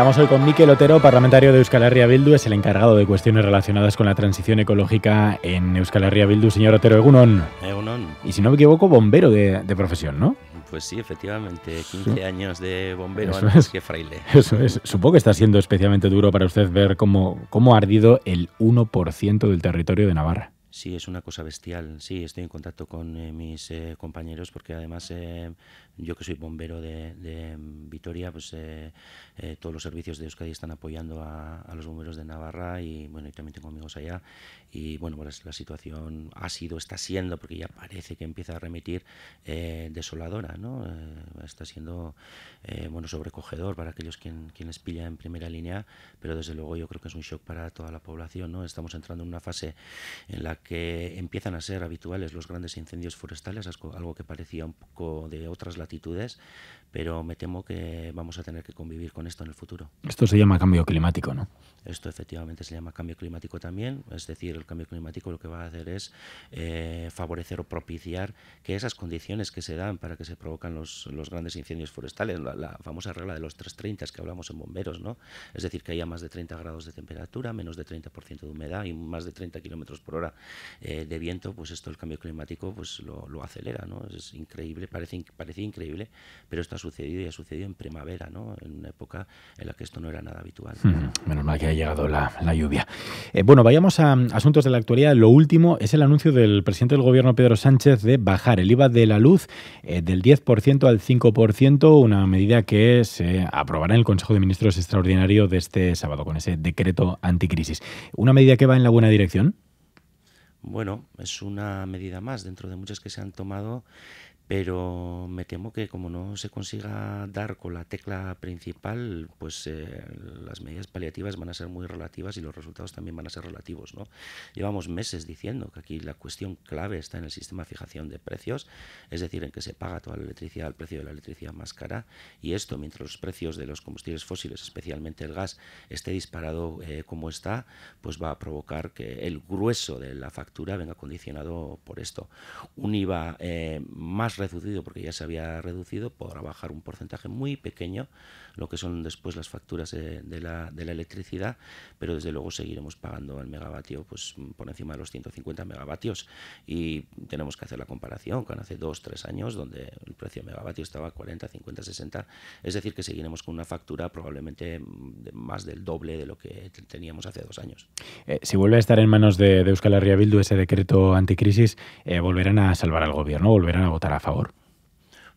Estamos hoy con Miquel Otero, parlamentario de Euskal Herria Bildu, es el encargado de cuestiones relacionadas con la transición ecológica en Euskal Herria Bildu. Señor Otero, Egunon. Egunon. Y si no me equivoco, bombero de, profesión, ¿no? Pues sí, efectivamente, 15 años de bombero antes que fraile. Eso es. Supongo que está siendo especialmente duro para usted ver cómo, cómo ha ardido el 1% del territorio de Navarra. Sí, es una cosa bestial. Sí, estoy en contacto con eh, mis eh, compañeros porque además eh, yo que soy bombero de, Vitoria, pues eh, eh, todos los servicios de Euskadi están apoyando a, los bomberos de Navarra y bueno, y también tengo amigos allá. Y bueno, pues la situación ha sido, está siendo, porque ya parece que empieza a remitir, eh, desoladora, ¿no? está siendo, bueno, sobrecogedor para aquellos quien, quien pilla en primera línea, pero desde luego yo creo que es un shock para toda la población, ¿no? Estamos entrando en una fase en la que empiezan a ser habituales los grandes incendios forestales, algo que parecía un poco de otras latitudes actitudes, pero me temo que vamos a tener que convivir con esto en el futuro. Esto se llama cambio climático, ¿no? Esto efectivamente se llama cambio climático también, es decir, el cambio climático lo que va a hacer es eh, favorecer o propiciar que esas condiciones que se dan para que se provocan los, los grandes incendios forestales, la, famosa regla de los 330 que hablamos en bomberos, ¿no? Es decir, que haya más de 30 grados de temperatura, menos de 30% de humedad y más de 30 kilómetros por hora eh, de viento, pues esto el cambio climático pues lo, acelera, ¿no? Es increíble, parece, parece increíble pero esto ha sucedido y ha sucedido en primavera, ¿no? en una época en la que esto no era nada habitual. menos mal que ha llegado la, lluvia. Eh, bueno, vayamos a asuntos de la actualidad. Lo último es el anuncio del presidente del gobierno Pedro Sánchez de bajar el IVA de la luz eh, del 10% al 5%, una medida que se aprobará en el Consejo de Ministros extraordinario de este sábado con ese decreto anticrisis. ¿Una medida que va en la buena dirección? Bueno, es una medida más dentro de muchas que se han tomado pero me temo que como no se consiga dar con la tecla principal, pues eh, las medidas paliativas van a ser muy relativas y los resultados también van a ser relativos. ¿no? Llevamos meses diciendo que aquí la cuestión clave está en el sistema de fijación de precios, es decir, en que se paga toda la electricidad al precio de la electricidad más cara, y esto mientras los precios de los combustibles fósiles, especialmente el gas, esté disparado eh, como está, pues va a provocar que el grueso de la factura venga condicionado por esto. Un IVA eh, más reducido, porque ya se había reducido, podrá bajar un porcentaje muy pequeño lo que son después las facturas de, la, de la, electricidad, pero desde luego seguiremos pagando el megavatio pues, por encima de los 150 megavatios y tenemos que hacer la comparación con hace dos, tres años donde el precio de megavatio estaba 40, 50, 60, es decir que seguiremos con una factura probablemente más del doble de lo que teníamos hace dos años. Eh, si vuelve a estar en manos de, Euskal Herria ese decreto anticrisis, eh, volverán a salvar al gobierno, volverán a votar a favor Power.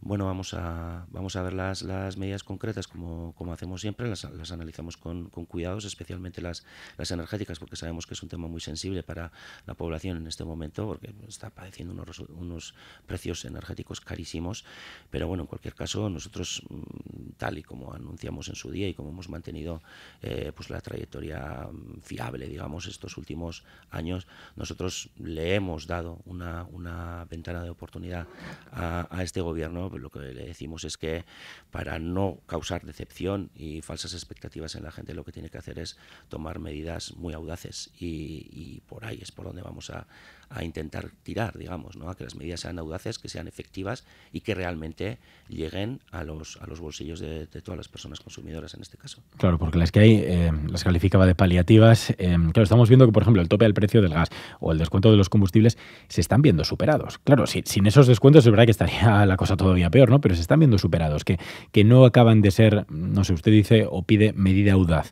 Bueno, vamos a, vamos a ver las, las medidas concretas como, como hacemos siempre, las, analizamos con, con, cuidados, especialmente las, las energéticas, porque sabemos que es un tema muy sensible para la población en este momento, porque está padeciendo unos, precios energéticos carísimos. Pero bueno, en cualquier caso, nosotros, mm, tal y como anunciamos en su día y como hemos mantenido eh, pues la trayectoria mm, fiable, digamos, estos últimos años, nosotros le hemos dado una, una ventana de oportunidad a, a este gobierno pues lo que le decimos es que para no causar decepción y falsas expectativas en la gente, lo que tiene que hacer es tomar medidas muy audaces y, y por ahí es por donde vamos a, a intentar tirar, digamos, ¿no? a que las medidas sean audaces, que sean efectivas y que realmente lleguen a los, a los bolsillos de, todas las personas consumidoras en este caso. Claro, porque las que hay eh, las calificaba de paliativas. Eh, claro, estamos viendo que, por ejemplo, el tope del precio del gas o el descuento de los combustibles se están viendo superados. Claro, si, sin esos descuentos es verdad que estaría la cosa todavía peor, ¿no? Pero se están viendo superados, que, que no acaban de ser, no sé, usted dice o pide medida audaz.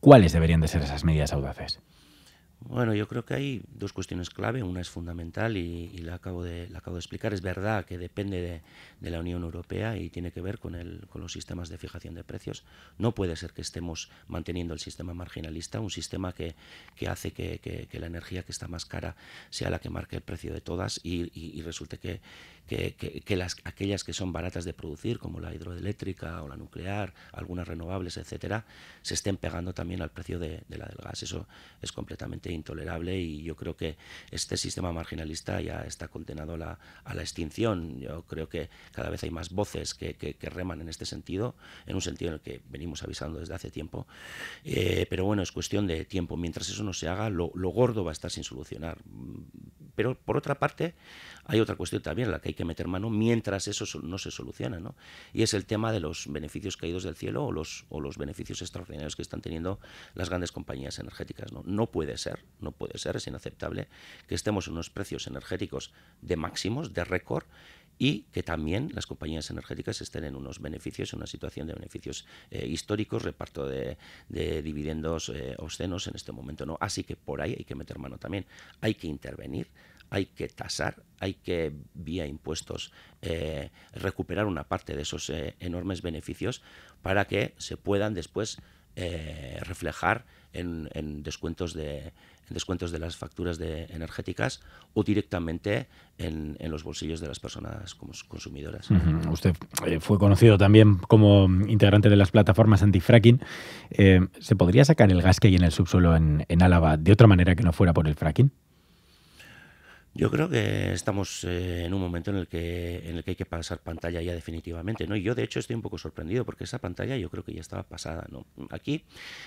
¿Cuáles deberían de ser esas medidas audaces? Bueno, yo creo que hay dos cuestiones clave. Una es fundamental y, la, acabo de, acabo de explicar. Es verdad que depende de, la Unión Europea y tiene que ver con, el, con, los sistemas de fijación de precios. No puede ser que estemos manteniendo el sistema marginalista, un sistema que, hace que, la energía que está más cara sea la que marque el precio de todas y, y resulte que que, las, aquellas que son baratas de producir, como la hidroeléctrica o la nuclear, algunas renovables, etcétera, se estén pegando también al precio de, la del gas. Eso es completamente intolerable y yo creo que este sistema marginalista ya está condenado a la, extinción. Yo creo que cada vez hay más voces que, reman en este sentido, en un sentido en el que venimos avisando desde hace tiempo. Eh, pero bueno, es cuestión de tiempo. Mientras eso no se haga, lo, gordo va a estar sin solucionar. Pero por otra parte, hay otra cuestión también la que hay que meter mano mientras eso no se soluciona. ¿no? Y es el tema de los beneficios caídos del cielo o los, o los beneficios extraordinarios que están teniendo las grandes compañías energéticas. ¿no? puede ser, no puede ser, es inaceptable que estemos en unos precios energéticos de máximos, de récord, y que también las compañías energéticas estén en unos beneficios, en una situación de beneficios eh, históricos, reparto de, dividendos eh, obscenos en este momento. ¿no? Así que por ahí hay que meter mano también. Hay que intervenir, hay que tasar, hay que, vía impuestos, eh, recuperar una parte de esos eh, enormes beneficios para que se puedan después eh, reflejar en, descuentos de, descuentos de las facturas energéticas o directamente en, los bolsillos de las personas consumidoras. Usted fue conocido también como integrante de las plataformas antifracking. ¿Se podría sacar el gas que hay en el subsuelo en, Álava de otra manera que no fuera por el fracking? Yo creo que estamos eh, en un momento en el que en el que hay que pasar pantalla ya definitivamente, ¿no? Y yo de hecho estoy un poco sorprendido porque esa pantalla yo creo que ya estaba pasada, ¿no? Aquí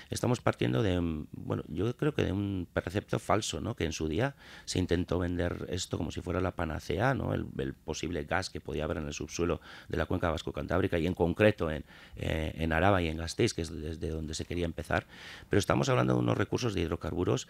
estamos partiendo de mm, bueno, yo creo que de un precepto falso, ¿no? Que en su día se intentó vender esto como si fuera la panacea, ¿no? El, posible gas que podía haber en el subsuelo de la cuenca vasco-cantábrica y en concreto en, eh, en Araba y en Gasteiz, que es desde donde se quería empezar, pero estamos hablando de unos recursos de hidrocarburos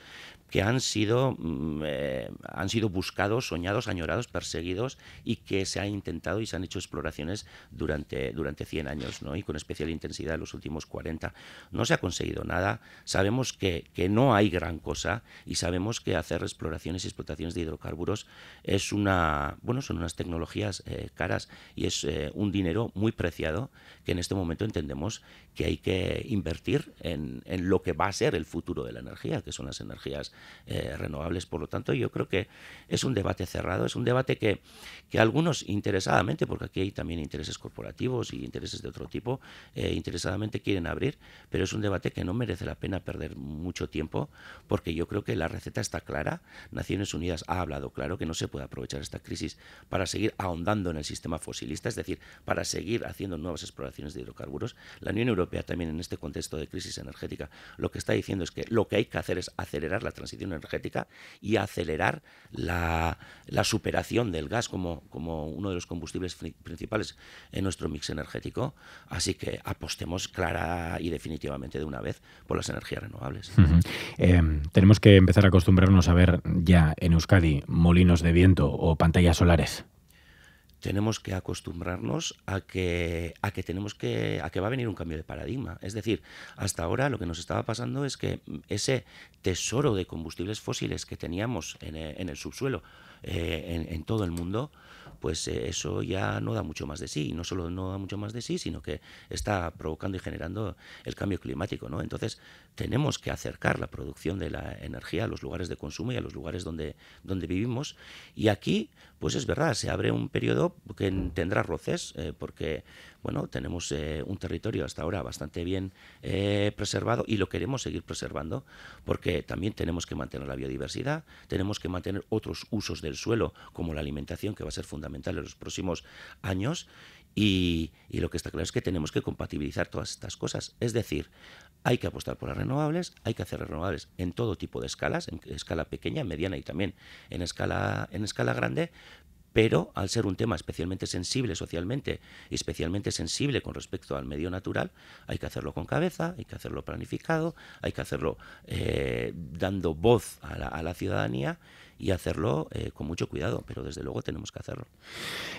que han sido mm, eh, han sido buscados buscados, soñados, añorados, perseguidos y que se ha intentado y se han hecho exploraciones durante, durante 100 años ¿no? y con especial intensidad en los últimos 40. No se ha conseguido nada, sabemos que, no hay gran cosa y sabemos que hacer exploraciones y explotaciones de hidrocarburos es una, bueno, son unas tecnologías eh, caras y es eh, un dinero muy preciado que en este momento entendemos que hay que invertir en, lo que va a ser el futuro de la energía, que son las energías eh, renovables. Por lo tanto, yo creo que es es un debate cerrado, es un debate que, que algunos interesadamente, porque aquí hay también intereses corporativos y intereses de otro tipo, eh, interesadamente quieren abrir, pero es un debate que no merece la pena perder mucho tiempo, porque yo creo que la receta está clara, Naciones Unidas ha hablado claro que no se puede aprovechar esta crisis para seguir ahondando en el sistema fosilista, es decir, para seguir haciendo nuevas exploraciones de hidrocarburos. La Unión Europea también en este contexto de crisis energética lo que está diciendo es que lo que hay que hacer es acelerar la transición energética y acelerar la la, superación del gas como, como, uno de los combustibles principales en nuestro mix energético. Así que apostemos clara y definitivamente de una vez por las energías renovables. Eh, tenemos que empezar a acostumbrarnos a ver ya en Euskadi molinos de viento o pantallas solares tenemos que acostumbrarnos a que, a que tenemos que, a que va a venir un cambio de paradigma. Es decir, hasta ahora lo que nos estaba pasando es que ese tesoro de combustibles fósiles que teníamos en, eh, el subsuelo, eh, en, todo el mundo, pues eh, eso ya no da mucho más de sí. Y no solo no da mucho más de sí, sino que está provocando y generando el cambio climático. ¿no? Entonces, tenemos que acercar la producción de la energía a los lugares de consumo y a los lugares donde, donde vivimos. Y aquí, pues es verdad, se abre un periodo que tendrá roces, eh, porque bueno, tenemos eh, un territorio hasta ahora bastante bien eh, preservado y lo queremos seguir preservando, porque también tenemos que mantener la biodiversidad, tenemos que mantener otros usos del suelo, como la alimentación, que va a ser fundamental en los próximos años, y, y, lo que está claro es que tenemos que compatibilizar todas estas cosas. Es decir, hay que apostar por las renovables, hay que hacer renovables en todo tipo de escalas, en escala pequeña, mediana y también en escala, en escala grande, pero al ser un tema especialmente sensible socialmente y especialmente sensible con respecto al medio natural, hay que hacerlo con cabeza, hay que hacerlo planificado, hay que hacerlo eh, dando voz a la, a la ciudadanía y hacerlo eh, con mucho cuidado, pero desde luego tenemos que hacerlo.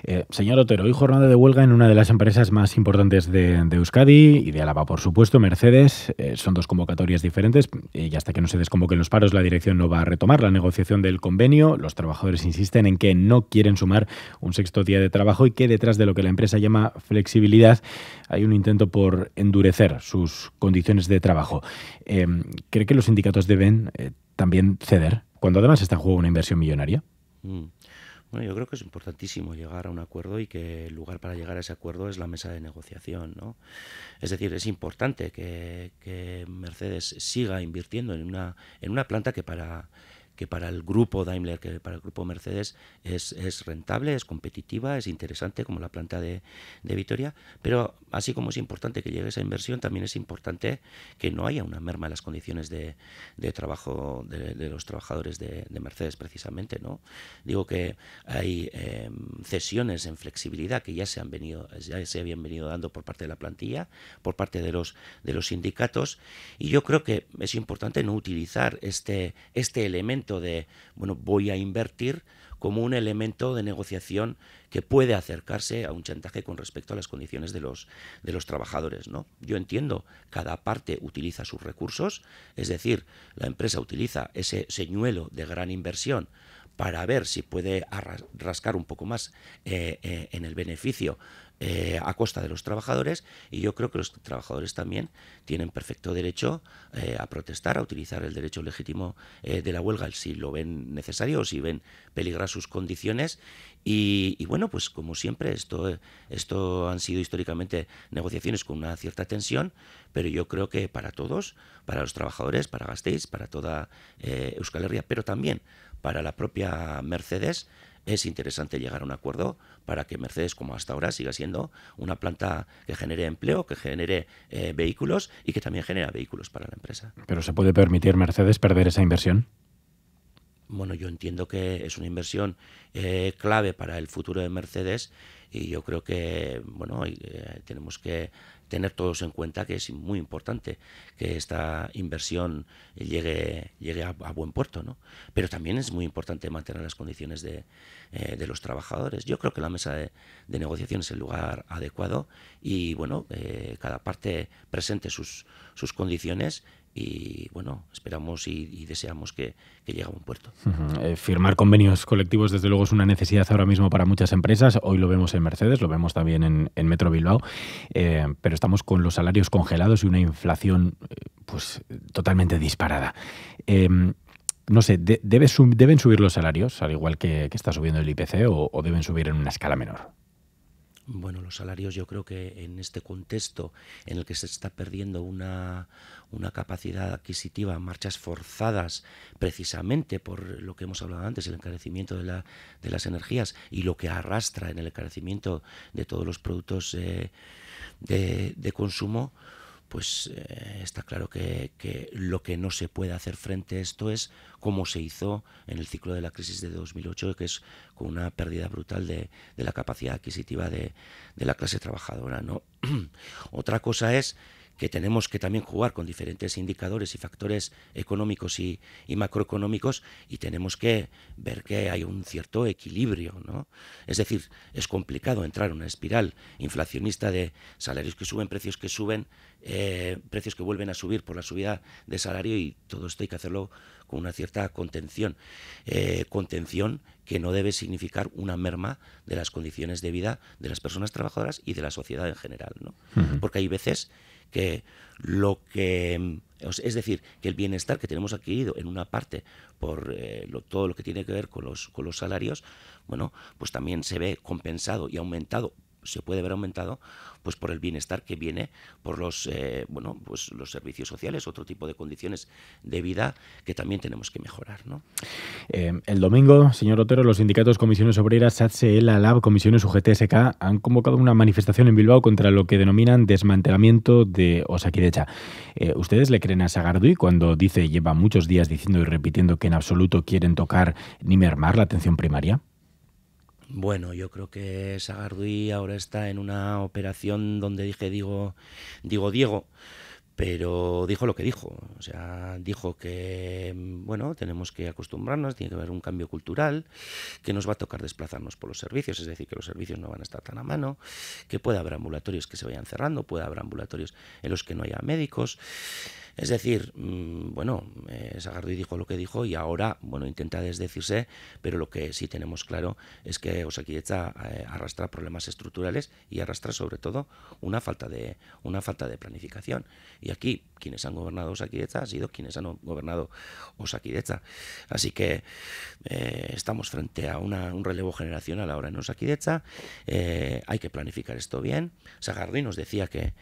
Eh, señor Otero, hoy jornada de huelga en una de las empresas más importantes de, Euskadi y de Álava, por supuesto, Mercedes. Eh, son dos convocatorias diferentes y hasta que no se desconvoquen los paros, la dirección no va a retomar la negociación del convenio. Los trabajadores insisten en que no quieren sumar un sexto día de trabajo y que detrás de lo que la empresa llama flexibilidad hay un intento por endurecer sus condiciones de trabajo. Em, ¿Cree que los sindicatos deben también ceder? cuando además está en juego una inversión millonaria? Mm. Bueno, yo creo que es importantísimo llegar a un acuerdo y que el lugar para llegar a ese acuerdo es la mesa de negociación. ¿no? Es decir, es importante que, que Mercedes siga invirtiendo en una, en una planta que para que para el grupo Daimler, que para el grupo Mercedes es, rentable, es competitiva, es interesante, como la planta de, Vitoria. Pero así como es importante que llegue esa inversión, también es importante que no haya una merma en las condiciones de, trabajo de, los trabajadores de, Mercedes, precisamente. ¿no? Digo que hay em, cesiones en flexibilidad que ya se han venido, ya se habían venido dando por parte de la plantilla, por parte de los de los sindicatos, y yo creo que es importante no utilizar este, este elemento de, bueno, voy a invertir, como un elemento de negociación que puede acercarse a un chantaje con respecto a las condiciones de los, de los trabajadores. ¿no? Yo entiendo, cada parte utiliza sus recursos, es decir, la empresa utiliza ese señuelo de gran inversión para ver si puede rascar un poco más eh, eh, en el beneficio eh, a costa de los trabajadores y yo creo que los trabajadores también tienen perfecto derecho eh, a protestar, a utilizar el derecho legítimo eh, de la huelga si lo ven necesario o si ven peligrar sus condiciones y, bueno, pues como siempre, esto, esto han sido históricamente negociaciones con una cierta tensión, pero yo creo que para todos, para los trabajadores, para Gasteiz, para toda Euskal Herria, pero también para la propia Mercedes, es interesante llegar a un acuerdo para que Mercedes, como hasta ahora, siga siendo una planta que genere empleo, que genere eh, vehículos y que también genera vehículos para la empresa. ¿Pero se puede permitir Mercedes perder esa inversión? bueno, yo entiendo que es una inversión eh, clave para el futuro de Mercedes y yo creo que, bueno, eh, tenemos que tener todos en cuenta que es muy importante que esta inversión llegue, llegue a, buen puerto, ¿no? Pero también es muy importante mantener las condiciones de, eh, los trabajadores. Yo creo que la mesa de, negociación es el lugar adecuado y, bueno, cada parte presente sus, sus condiciones y bueno, esperamos y, deseamos que, llegue a un puerto. Eh, firmar convenios colectivos, desde luego, es una necesidad ahora mismo para muchas empresas. Hoy lo vemos en Mercedes, lo vemos también en, Metro Bilbao, eh, pero estamos con los salarios congelados y una inflación eh, pues totalmente disparada. no sé, ¿deben subir los salarios, al igual que, está subiendo el IPC, o deben subir en una escala menor? Bueno, los salarios yo creo que en este contexto en el que se está perdiendo una, una, capacidad adquisitiva, marchas forzadas precisamente por lo que hemos hablado antes, el encarecimiento de, la, de las energías y lo que arrastra en el encarecimiento de todos los productos eh, de, consumo, pues eh, está claro que, lo que no se puede hacer frente a esto es como se hizo en el ciclo de la crisis de 2008, que es con una pérdida brutal de, de la capacidad adquisitiva de, de, la clase trabajadora. ¿no? Otra cosa es que tenemos que también jugar con diferentes indicadores y factores económicos y, macroeconómicos y tenemos que ver que hay un cierto equilibrio. ¿no? Es decir, es complicado entrar en una espiral inflacionista de salarios que suben, precios que suben, eh, precios que vuelven a subir por la subida de salario y todo esto hay que hacerlo con una cierta contención. Eh, contención que no debe significar una merma de las condiciones de vida de las personas trabajadoras y de la sociedad en general. Porque hay veces que lo que es decir, que el bienestar que tenemos adquirido en una parte por eh, todo lo que tiene que ver con los, con los salarios, bueno, pues también se ve compensado y aumentado se puede ver aumentado pues por el bienestar que viene por los eh, bueno pues los servicios sociales otro tipo de condiciones de vida que también tenemos que mejorar em, el domingo señor Otero los sindicatos comisiones obreras HCL e Lab comisiones UGTSK han convocado una manifestación en Bilbao contra lo que denominan desmantelamiento de Osakidecha eh, ustedes le creen a Sagarduy cuando dice lleva muchos días diciendo y repitiendo que en absoluto quieren tocar ni mermar la atención primaria bueno, yo creo que Sagarduy ahora está en una operación donde dije digo, digo Diego, pero dijo lo que dijo. O sea, dijo que, bueno, tenemos que acostumbrarnos, tiene que haber un cambio cultural, que nos va a tocar desplazarnos por los servicios, es decir, que los servicios no van a estar tan a mano, que puede haber ambulatorios que se vayan cerrando, puede haber ambulatorios en los que no haya médicos. Es decir, mm, bueno, eh, dijo lo que dijo y ahora, bueno, intenta desdecirse, pero lo que sí tenemos claro es que Osakidecha eh, arrastra problemas estructurales y arrastra sobre todo una falta de, una falta de planificación. Y aquí, quienes han gobernado Osakidecha ha sido quienes han gobernado Osakidecha. Así que eh, estamos frente a un relevo generacional ahora en Osakidecha. Eh, hay que planificar esto bien. Sagardoy nos decía que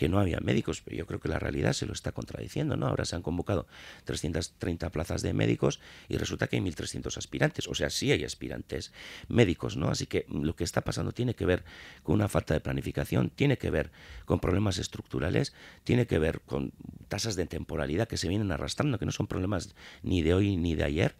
que no había médicos, pero yo creo que la realidad se lo está contradiciendo, ¿no? Ahora se han convocado 330 plazas de médicos y resulta que hay 1.300 aspirantes, o sea, sí hay aspirantes médicos, ¿no? Así que lo que está pasando tiene que ver con una falta de planificación, tiene que ver con problemas estructurales, tiene que ver con tasas de temporalidad que se vienen arrastrando, que no son problemas ni de hoy ni de ayer,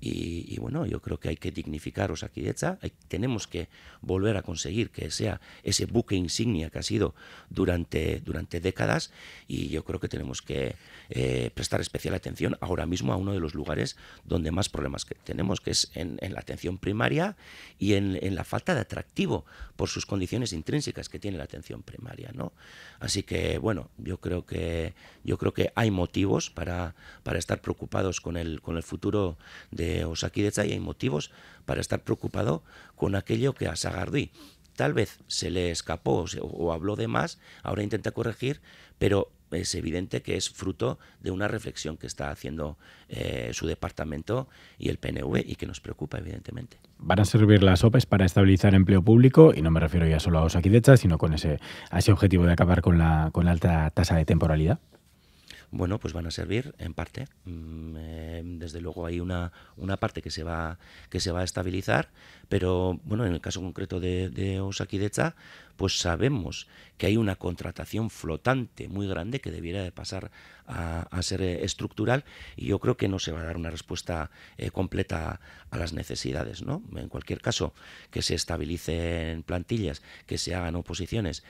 y, bueno, yo creo que hay que dignificar Osakidetza, hay, tenemos que volver a conseguir que sea ese buque insignia que ha sido durante, durante décadas y yo creo que tenemos que eh, prestar especial atención ahora mismo a uno de los lugares donde más problemas tenemos, que es en, la atención primaria y en, en, la falta de atractivo por sus condiciones intrínsecas que tiene la atención primaria. ¿no? Así que bueno, yo creo que, yo creo que hay motivos para, para estar preocupados con el, con el futuro de de Osakidetza y hay motivos para estar preocupado con aquello que a Sagardí tal vez se le escapó o, habló de más, ahora intenta corregir, pero es evidente que es fruto de una reflexión que está haciendo eh, su departamento y el PNV y que nos preocupa, evidentemente. Van a servir las OPEs para estabilizar empleo público y no me refiero ya solo a Osakidecha, sino con ese, a ese objetivo de acabar con la, con la alta tasa de temporalidad bueno, pues van a servir en parte. Mm, eh, desde luego hay una, una parte que se, va, que se va a estabilizar, pero bueno, en el caso concreto de, de Osakidecha, pues sabemos que hay una contratación flotante muy grande que debiera de pasar a, ser eh, estructural y yo creo que no se va a dar una respuesta eh, completa a las necesidades. En cualquier caso, que se estabilicen plantillas, que se hagan oposiciones,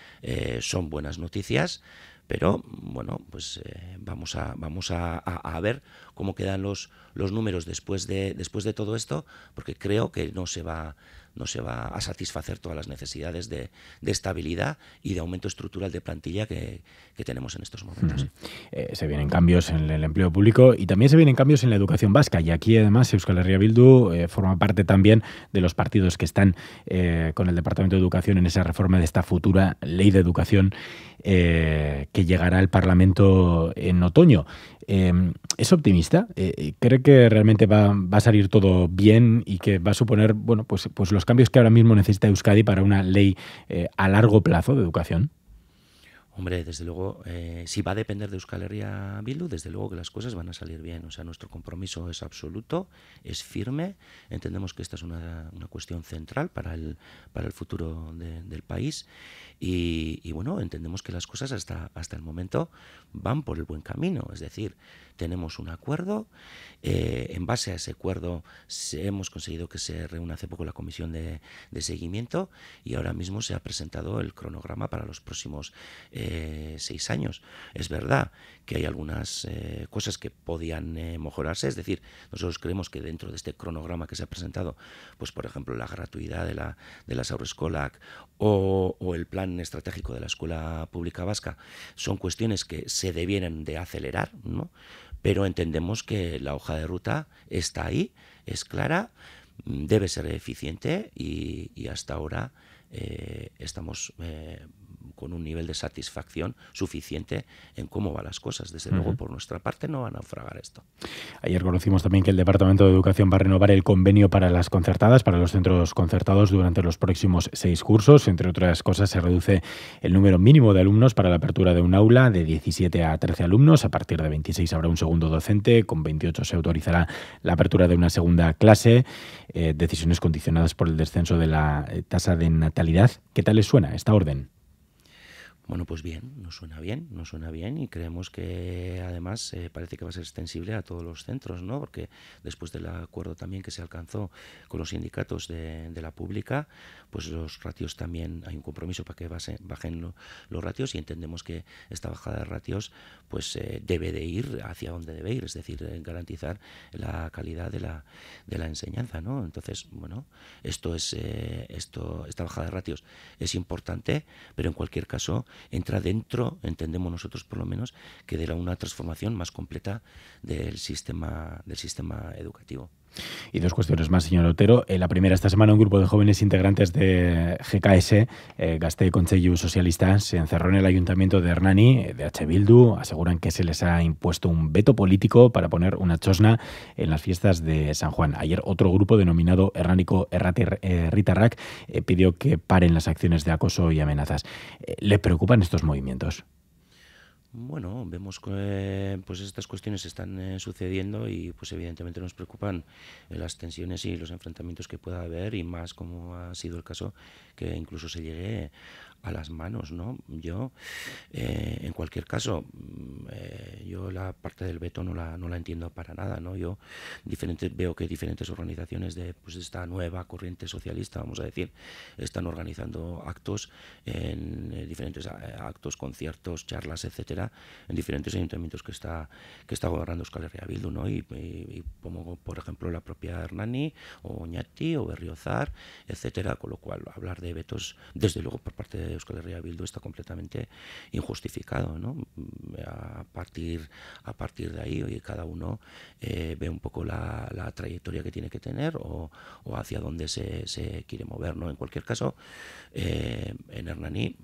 son buenas noticias. Pero bueno, pues eh, vamos, a, vamos a, ver cómo quedan los, los números después de, después de todo esto, porque creo que no se va, no se va a satisfacer todas las necesidades de, estabilidad y de aumento estructural de plantilla que, tenemos en estos momentos. Eh, se vienen cambios en el empleo público y también se vienen cambios en la educación vasca. Y aquí, además, Euskal Herria Bildu eh, forma parte también de los partidos que están eh, con el Departamento de Educación en esa reforma de esta futura ley de educación que llegará al Parlamento en otoño. Em, ¿Es optimista? Eh, eh, ¿Cree que realmente va, a salir todo bien y que va a suponer bueno, pues, pues los cambios que ahora mismo necesita Euskadi para una ley eh, a largo plazo de educación? Hombre, desde luego, eh, si va a depender de Euskal Herria Bildu, desde luego que las cosas van a salir bien. O sea, nuestro compromiso es absoluto, es firme. Entendemos que esta es una, cuestión central para el, para el futuro del país. Y, bueno, entendemos que las cosas hasta, hasta el momento van por el buen camino. Es decir, tenemos un acuerdo. Eh, en base a ese acuerdo hemos conseguido que se reúna hace poco la comisión de, seguimiento y ahora mismo se ha presentado el cronograma para los próximos. Eh, eh, seis años. Es verdad que hay algunas eh, cosas que podían eh, mejorarse, es decir, nosotros creemos que dentro de este cronograma que se ha presentado, pues por ejemplo la gratuidad de la, de Saurescolac o, el plan estratégico de la Escuela Pública Vasca son cuestiones que se debieran de acelerar, ¿no? pero entendemos que la hoja de ruta está ahí, es clara, debe ser eficiente y, hasta ahora estamos con un nivel de satisfacción suficiente en cómo van las cosas. Desde luego, por nuestra parte, no van a naufragar esto. Ayer conocimos también que el Departamento de Educación va a renovar el convenio para las concertadas, para los centros concertados durante los próximos seis cursos. Entre otras cosas, se reduce el número mínimo de alumnos para la apertura de un aula de 17 a 13 alumnos. A partir de 26 habrá un segundo docente, con 28 se autorizará la apertura de una segunda clase. Eh, decisiones condicionadas por el descenso de la eh, tasa de natalidad. ¿Qué tal les suena esta orden? Bueno, pues bien, nos suena bien, nos suena bien y creemos que además eh, parece que va a ser extensible a todos los centros, ¿no? Porque después del acuerdo también que se alcanzó con los sindicatos de, la pública, pues los ratios también, hay un compromiso para que bajen los ratios y entendemos que esta bajada de ratios pues eh, debe de ir hacia donde debe ir, es decir, eh, garantizar la calidad de la, de la enseñanza, ¿no? Entonces, bueno, esto es, esto, esta bajada de ratios es importante, pero en cualquier caso, entra dentro, entendemos nosotros por lo menos, que de la, una transformación más completa del sistema, del sistema educativo. Y dos cuestiones más, señor Otero. Eh, la primera, esta semana un grupo de jóvenes integrantes de GKS, eh, Gaste Consejo Socialista, se encerró en el ayuntamiento de Hernani, eh, de H. Bildu. Aseguran que se les ha impuesto un veto político para poner una chosna en las fiestas de San Juan. Ayer otro grupo denominado Hernánico Ritarrac pidió que paren las acciones de acoso y amenazas. ¿Le preocupan estos movimientos? Bueno, vemos que pues estas cuestiones están eh, sucediendo y pues evidentemente nos preocupan eh, las tensiones y los enfrentamientos que pueda haber y más como ha sido el caso que incluso se llegue a las manos, ¿no? Yo, eh, en cualquier caso, mm, eh, yo la parte del veto no la, no la entiendo para nada, ¿no? Yo diferentes, veo que diferentes organizaciones de pues, esta nueva corriente socialista, vamos a decir, están organizando actos, en eh, diferentes actos, conciertos, charlas, etcétera, en diferentes ayuntamientos que está, que está gobernando Euskal Herria ¿no? Y, pongo como, por ejemplo, la propia Hernani, o Oñati, o Berriozar, etcétera, con lo cual hablar de vetos, desde luego, por parte de de Euskal Herria Bildu está completamente injustificado. A, partir, a partir de ahí, cada uno eh, ve un poco la, trayectoria que tiene que tener o, hacia dónde se, quiere mover. ¿no? En cualquier caso, eh, en Hernani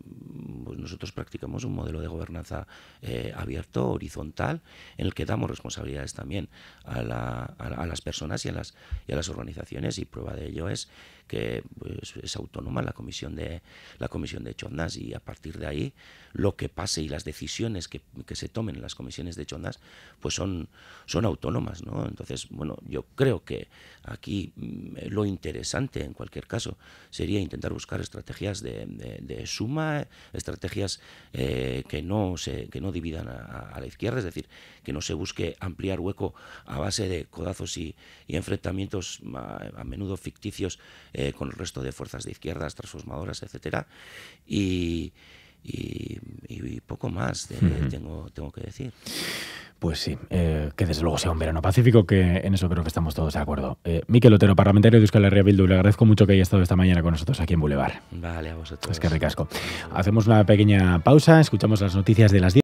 pues nosotros practicamos un modelo de gobernanza eh, abierto, horizontal, en el que damos responsabilidades también a, las personas y a las, y a las organizaciones y prueba de ello es que pues, es autónoma la comisión de la comisión de Chondas y a partir de ahí lo que pase y las decisiones que, se tomen en las comisiones de Chondas pues son, son autónomas, Entonces, bueno, yo creo que aquí mm, lo interesante en cualquier caso sería intentar buscar estrategias de, suma, estrategias eh, que no se no dividan a, la izquierda, es decir, que no se busque ampliar hueco a base de codazos y, enfrentamientos a menudo ficticios eh, con el resto de fuerzas de izquierdas, transformadoras, etcétera. Y, poco más tengo, tengo que decir. Pues sí, eh, que desde luego sea un verano pacífico, que en eso creo que estamos todos de acuerdo. Eh, Miquel Otero, parlamentario de Euskal Herria Bildu, le agradezco mucho que haya estado esta mañana con nosotros aquí en Boulevard. Vale, a vosotros. Es que ricasco. Hacemos una pequeña pausa, escuchamos las noticias de las 10.